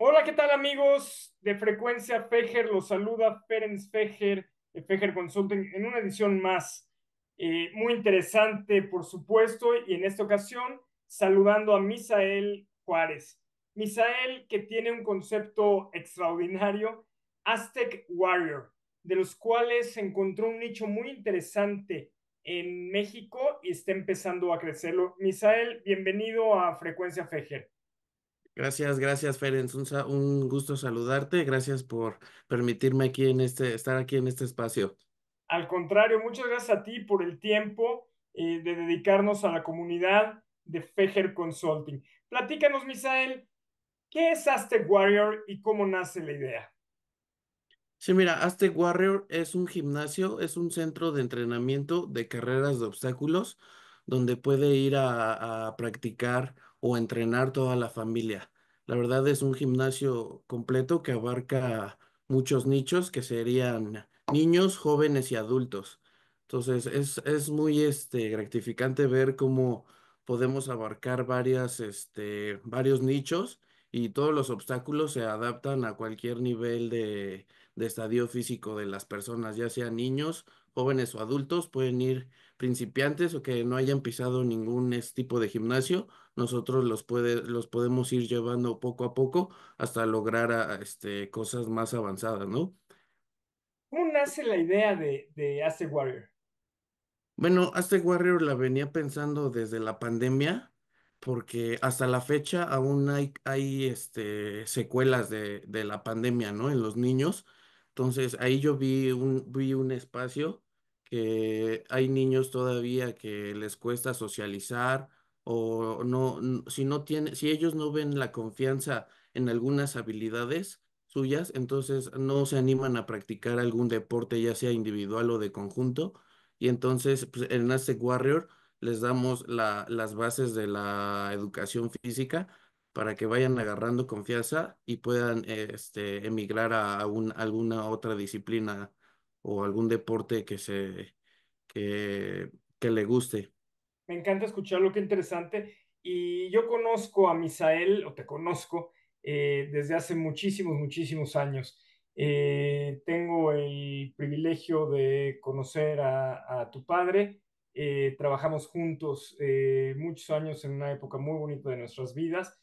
Hola, ¿qué tal amigos de Frecuencia Fejer? Los saluda Ferenc Fejer, de eh, Fejer Consulting, en una edición más eh, muy interesante, por supuesto, y en esta ocasión saludando a Misael Juárez. Misael, que tiene un concepto extraordinario, Aztec Warrior, de los cuales encontró un nicho muy interesante en México y está empezando a crecerlo. Misael, bienvenido a Frecuencia Fejer. Gracias, gracias, Ferenc. Un, gusto saludarte. Gracias por permitirme aquí en este, estar aquí en este espacio. Al contrario, muchas gracias a ti por el tiempo eh, de dedicarnos a la comunidad de Feger Consulting. Platícanos, Misael, ¿qué es Aztec Warrior y cómo nace la idea? Sí, mira, Aztec Warrior es un gimnasio, es un centro de entrenamiento de carreras de obstáculos donde puede ir a practicar o entrenar toda la familia. La verdad es un gimnasio completo que abarca muchos nichos que serían niños, jóvenes y adultos. Entonces es, muy este, gratificante ver cómo podemos abarcar varias, este, varios nichos y todos los obstáculos se adaptan a cualquier nivel de, estadio físico de las personas, ya sean niños, jóvenes o adultos, pueden ir principiantes o que no hayan pisado ningún este, tipo de gimnasio, nosotros los, puede, los podemos ir llevando poco a poco hasta lograr ah, este, cosas más avanzadas, ¿no? ¿Cómo nace la idea de, de Warrior? Bueno, Aztec Warrior la venía pensando desde la pandemia, porque hasta la fecha aún hay, hay este, secuelas de, de la pandemia, ¿no? En los niños. Entonces ahí yo vi un, vi un espacio que hay niños todavía que les cuesta socializar, o no, si no tiene, si ellos no ven la confianza en algunas habilidades suyas, entonces no se animan a practicar algún deporte, ya sea individual o de conjunto. Y entonces pues, en Aztec Warrior les damos las bases de la educación física para que vayan agarrando confianza y puedan este, emigrar a, alguna otra disciplina o algún deporte que se que le guste me encanta escucharlo, qué interesante. Y yo conozco a Misael, o te conozco, eh, desde hace muchísimos, muchísimos años. Eh, tengo el privilegio de conocer a, tu padre. Eh, trabajamos juntos muchos años en una época muy bonita de nuestras vidas.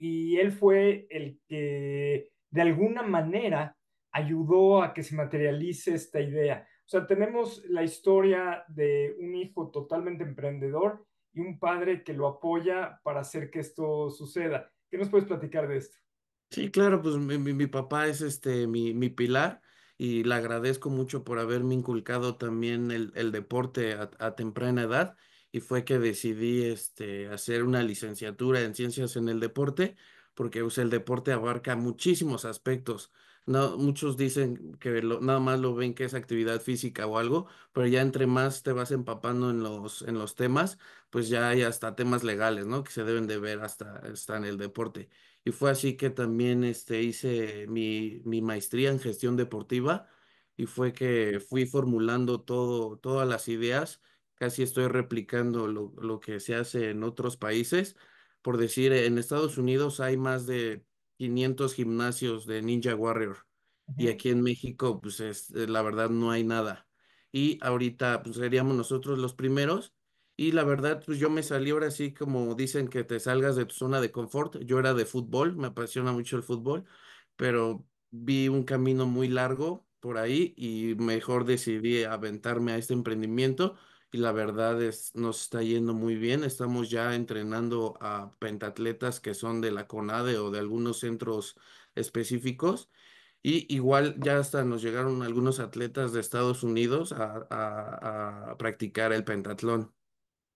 y él fue el que, de alguna manera, ayudó a que se materialice esta idea. O sea, tenemos la historia de un hijo totalmente emprendedor y un padre que lo apoya para hacer que esto suceda. ¿Qué nos puedes platicar de esto? Sí, claro, pues mi, papá es este mi, pilar y le agradezco mucho por haberme inculcado también el, deporte a, temprana edad y fue que decidí este, hacer una licenciatura en ciencias en el deporte porque el deporte abarca muchísimos aspectos muchos dicen que nada más lo ven que es actividad física o algo, pero ya entre más te vas empapando en los, en los temas, pues ya hay hasta temas legales, ¿no? Que se deben de ver hasta, hasta en el deporte. Y fue así que también este, hice mi, maestría en gestión deportiva y fue que fui formulando todo, todas las ideas. Casi estoy replicando lo que se hace en otros países. Por decir, en Estados Unidos hay más de 500 gimnasios de Ninja Warrior y aquí en México, pues es, eh, la verdad no hay nada. Y ahorita pues, seríamos nosotros los primeros. Y la verdad, pues yo me salí ahora sí, como dicen que te salgas de tu zona de confort. Yo era de fútbol, me apasiona mucho el fútbol, pero vi un camino muy largo por ahí y mejor decidí aventarme a este emprendimiento y la verdad es, nos está yendo muy bien. Estamos ya entrenando a pentatletas que son de la CONADE o de algunos centros específicos. Y igual ya hasta nos llegaron algunos atletas de Estados Unidos a, practicar el pentatlón.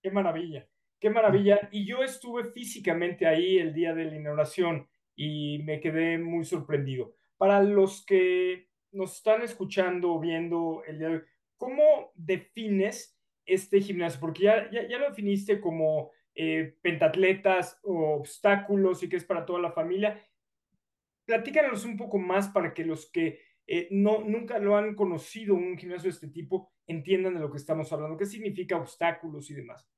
Qué maravilla, qué maravilla. Y yo estuve físicamente ahí el día de la inauguración y me quedé muy sorprendido. Para los que nos están escuchando o viendo el día de hoy, ¿cómo defines este gimnasio? Porque ya, ya, ya lo definiste como eh, pentatletas o obstáculos y que es para toda la familia. Platícanos un poco más para que los que eh, no, nunca lo han conocido un gimnasio de este tipo entiendan de lo que estamos hablando. ¿Qué significa obstáculos y demás?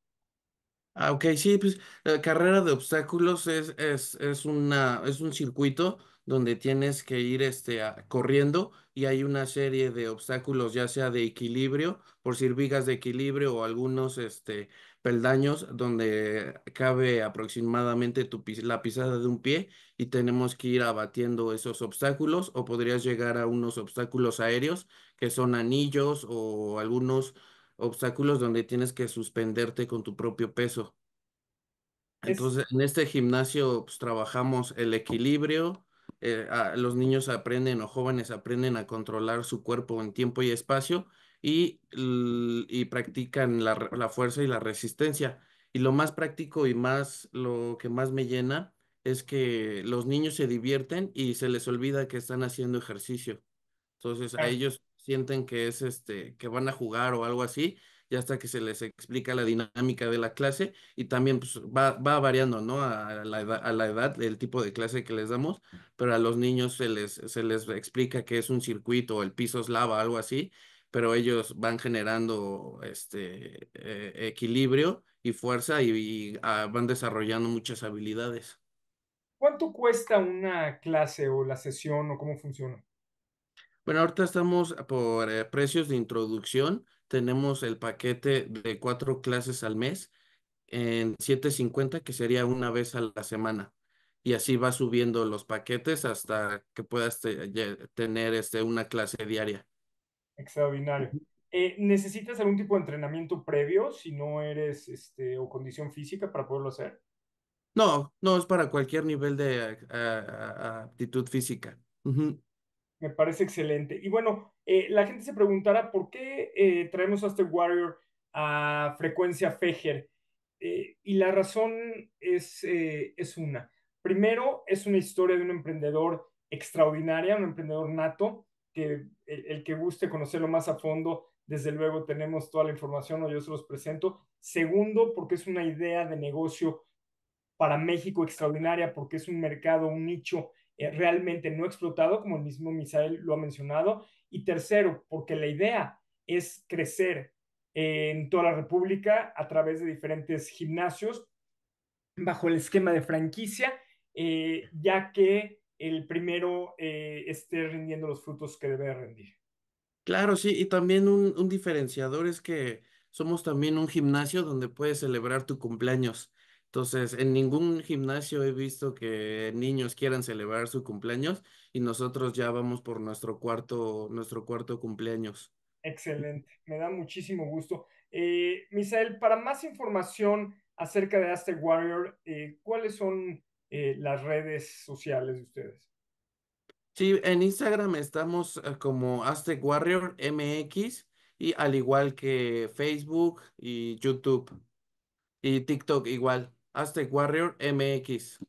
Ah, ok, sí, pues carrera de obstáculos es, es, es, una, es un circuito donde tienes que ir este, corriendo y hay una serie de obstáculos, ya sea de equilibrio, por si vigas de equilibrio o algunos este, peldaños donde cabe aproximadamente la pisada de un pie y tenemos que ir abatiendo esos obstáculos o podrías llegar a unos obstáculos aéreos que son anillos o algunos obstáculos donde tienes que suspenderte con tu propio peso. Entonces, en este gimnasio pues, trabajamos el equilibrio, eh, los niños aprenden o jóvenes aprenden a controlar su cuerpo en tiempo y espacio y, practican la, fuerza y la resistencia. Y lo más práctico y más lo que más me llena es que los niños se divierten y se les olvida que están haciendo ejercicio. Entonces a ellos sienten que es este que van a jugar o algo así ya hasta que se les explica la dinámica de la clase y también pues, va, variando, ¿no? A la, edad, el tipo de clase que les damos, pero a los niños se les, explica que es un circuito, el piso es lava, algo así, pero ellos van generando este eh, equilibrio y fuerza y, ah, van desarrollando muchas habilidades. ¿Cuánto cuesta una clase o la sesión o cómo funciona? Bueno, ahorita estamos por eh, precios de introducción tenemos el paquete de cuatro clases al mes en 750, que sería una vez a la semana. Y así va subiendo los paquetes hasta que puedas tener este, una clase diaria. Extraordinario. Eh, ¿Necesitas algún tipo de entrenamiento previo si no eres este, o condición física para poderlo hacer? No, no, es para cualquier nivel de aptitud física. Me parece excelente. Y bueno, eh, la gente se preguntará por qué eh, traemos a este Warrior a frecuencia Fejer. Eh, y la razón es, una. Primero, es una historia de un emprendedor extraordinaria, un emprendedor nato, que el, que guste conocerlo más a fondo, desde luego tenemos toda la información o yo se los presento. Segundo, porque es una idea de negocio para México extraordinaria, porque es un mercado, un nicho eh, realmente no explotado, como el mismo Misael lo ha mencionado. Y tercero, porque la idea es crecer eh, en toda la República a través de diferentes gimnasios bajo el esquema de franquicia, eh, ya que el primero esté rindiendo los frutos que debe rendir. Claro, sí, y también un, un diferenciador es que somos también un gimnasio donde puedes celebrar tu cumpleaños. Entonces, en ningún gimnasio he visto que niños quieran celebrar su cumpleaños y nosotros ya vamos por nuestro cuarto, nuestro cuarto cumpleaños. Excelente, me da muchísimo gusto. Eh, Misael, para más información acerca de Aztec Warrior, eh, ¿cuáles son eh, las redes sociales de ustedes? Sí, en Instagram estamos como Aztec Warrior MX y al igual que Facebook y YouTube y TikTok igual. Aztec Warrior MX.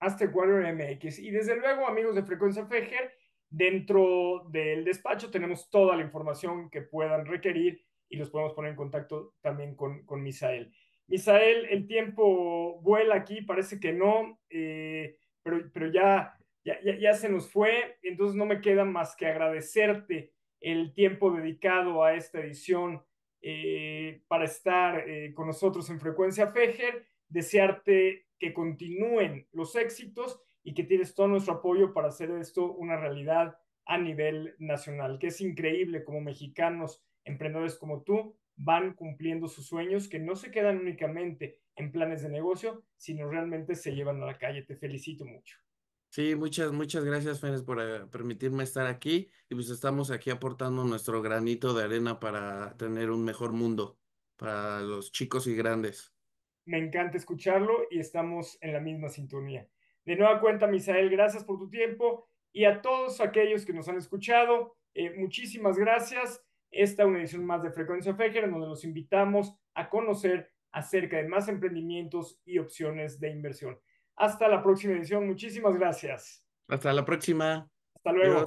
Aztec Warrior MX. Y desde luego, amigos de Frecuencia Fejer, dentro del despacho tenemos toda la información que puedan requerir y los podemos poner en contacto también con, con Misael. Misael, el tiempo vuela aquí, parece que no, eh, pero, ya, ya, se nos fue, entonces no me queda más que agradecerte el tiempo dedicado a esta edición eh, para estar eh, con nosotros en Frecuencia Fejer desearte que continúen los éxitos y que tienes todo nuestro apoyo para hacer esto una realidad a nivel nacional, que es increíble como mexicanos, emprendedores como tú, van cumpliendo sus sueños, que no se quedan únicamente en planes de negocio, sino realmente se llevan a la calle. Te felicito mucho. Sí, muchas, muchas gracias, Fénix, por eh, permitirme estar aquí. Y pues estamos aquí aportando nuestro granito de arena para tener un mejor mundo para los chicos y grandes me encanta escucharlo y estamos en la misma sintonía. De nueva cuenta, Misael, gracias por tu tiempo y a todos aquellos que nos han escuchado, eh, muchísimas gracias. Esta es una edición más de Frecuencia Fejer, donde los invitamos a conocer acerca de más emprendimientos y opciones de inversión. Hasta la próxima edición. Muchísimas gracias. Hasta la próxima. Hasta luego.